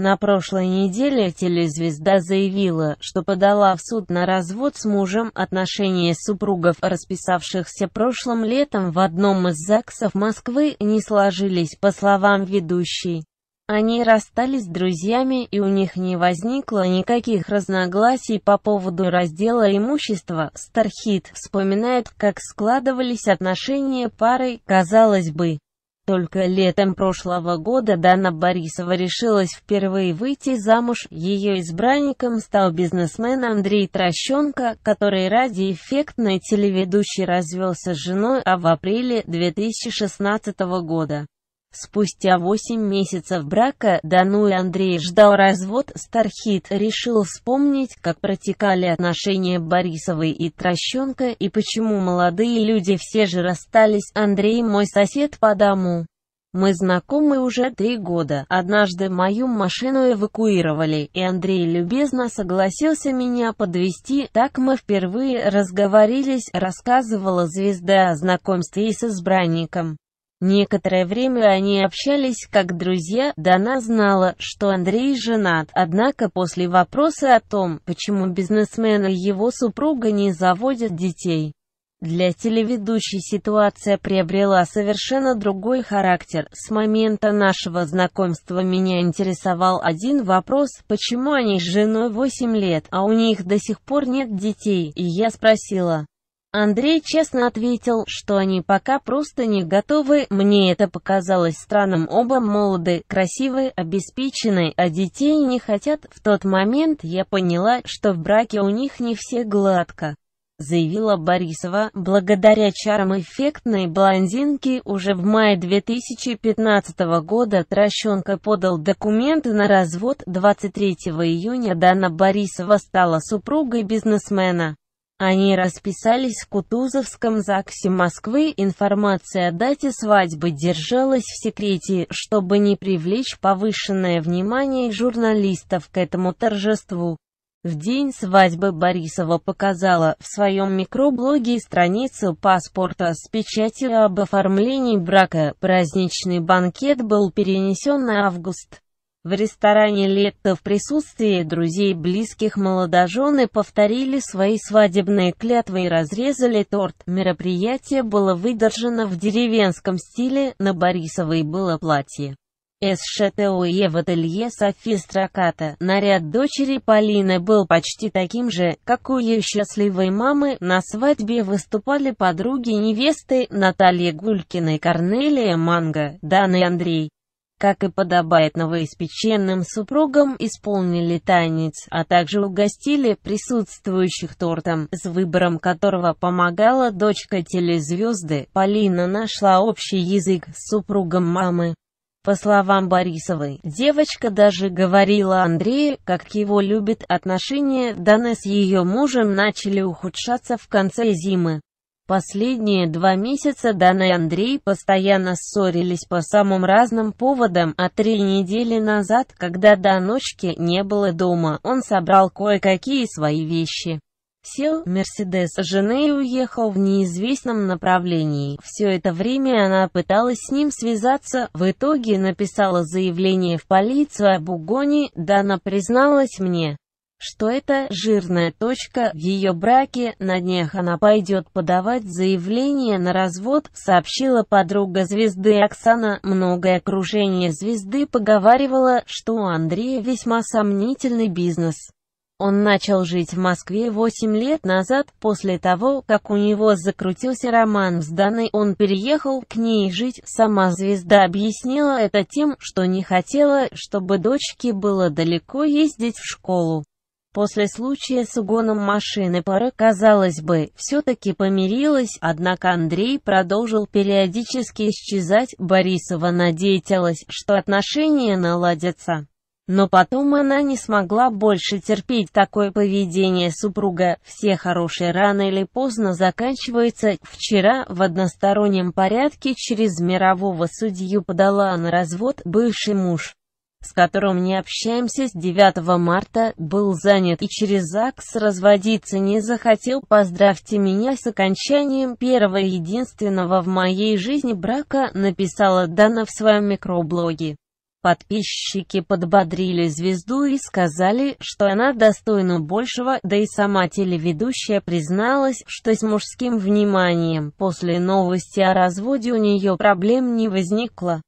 На прошлой неделе телезвезда заявила, что подала в суд на развод с мужем отношения супругов, расписавшихся прошлым летом в одном из ЗАГСов Москвы, не сложились, по словам ведущей. Они расстались с друзьями, и у них не возникло никаких разногласий по поводу раздела имущества. Стархит вспоминает, как складывались отношения пары, казалось бы, только летом прошлого года Дана Борисова решилась впервые выйти замуж. Ее избранником стал бизнесмен Андрей Трощенко, который ради эффектной телеведущей развелся с женой, а в апреле 2016 года Спустя 8 месяцев брака Дануй Андрей ждал развод, Стархит решил вспомнить, как протекали отношения Борисовой и Трощенко и почему молодые люди все же расстались, Андрей мой сосед по дому. Мы знакомы уже три года, однажды мою машину эвакуировали, и Андрей любезно согласился меня подвести. так мы впервые разговорились, рассказывала звезда о знакомстве с избранником. Некоторое время они общались как друзья, Дана знала, что Андрей женат, однако после вопроса о том, почему бизнесмен и его супруга не заводят детей, для телеведущей ситуация приобрела совершенно другой характер. С момента нашего знакомства меня интересовал один вопрос, почему они с женой 8 лет, а у них до сих пор нет детей, и я спросила. Андрей честно ответил, что они пока просто не готовы, мне это показалось странным, оба молоды, красивы, обеспечены, а детей не хотят. В тот момент я поняла, что в браке у них не все гладко заявила Борисова, благодаря чарам эффектной блондинки уже в мае 2015 года Трощенко подал документы на развод, 23 июня Дана Борисова стала супругой бизнесмена. Они расписались в Кутузовском ЗАГСе Москвы, информация о дате свадьбы держалась в секрете, чтобы не привлечь повышенное внимание журналистов к этому торжеству. В день свадьбы Борисова показала в своем микроблоге страницу паспорта с печатью об оформлении брака. Праздничный банкет был перенесен на август. В ресторане Лето в присутствии друзей близких молодожены повторили свои свадебные клятвы и разрезали торт. Мероприятие было выдержано в деревенском стиле, на Борисовой было платье. СШТОЕ в ателье Софи Строката. Наряд дочери Полины был почти таким же, как у ее счастливой мамы. На свадьбе выступали подруги невесты Наталья Гулькина и Корнелия Манго, Дана и Андрей как и подобает новоиспеченным супругам, исполнили танец, а также угостили присутствующих тортом, с выбором которого помогала дочка телезвезды. Полина нашла общий язык с супругом мамы. По словам Борисовой, девочка даже говорила Андрею, как его любит отношения Даны с ее мужем начали ухудшаться в конце зимы. Последние два месяца Дана и Андрей постоянно ссорились по самым разным поводам, а три недели назад, когда Даночки не было дома, он собрал кое-какие свои вещи. Сел Мерседес жены и уехал в неизвестном направлении. Все это время она пыталась с ним связаться, в итоге написала заявление в полицию об угоне, Дана призналась мне что это жирная точка в ее браке, на днях она пойдет подавать заявление на развод, сообщила подруга звезды Оксана. Многое окружение звезды поговаривало, что у Андрея весьма сомнительный бизнес. Он начал жить в Москве 8 лет назад, после того, как у него закрутился роман с Даной, он переехал к ней жить. Сама звезда объяснила это тем, что не хотела, чтобы дочке было далеко ездить в школу. После случая с угоном машины пара, казалось бы, все-таки помирилась, однако Андрей продолжил периодически исчезать, Борисова надеялась, что отношения наладятся. Но потом она не смогла больше терпеть такое поведение супруга, все хорошие рано или поздно заканчиваются. Вчера в одностороннем порядке через мирового судью подала на развод бывший муж с которым не общаемся с 9 марта, был занят и через ЗАГС разводиться не захотел. Поздравьте меня с окончанием первого единственного в моей жизни брака, написала Дана в своем микроблоге. Подписчики подбодрили звезду и сказали, что она достойна большего, да и сама телеведущая призналась, что с мужским вниманием после новости о разводе у нее проблем не возникло.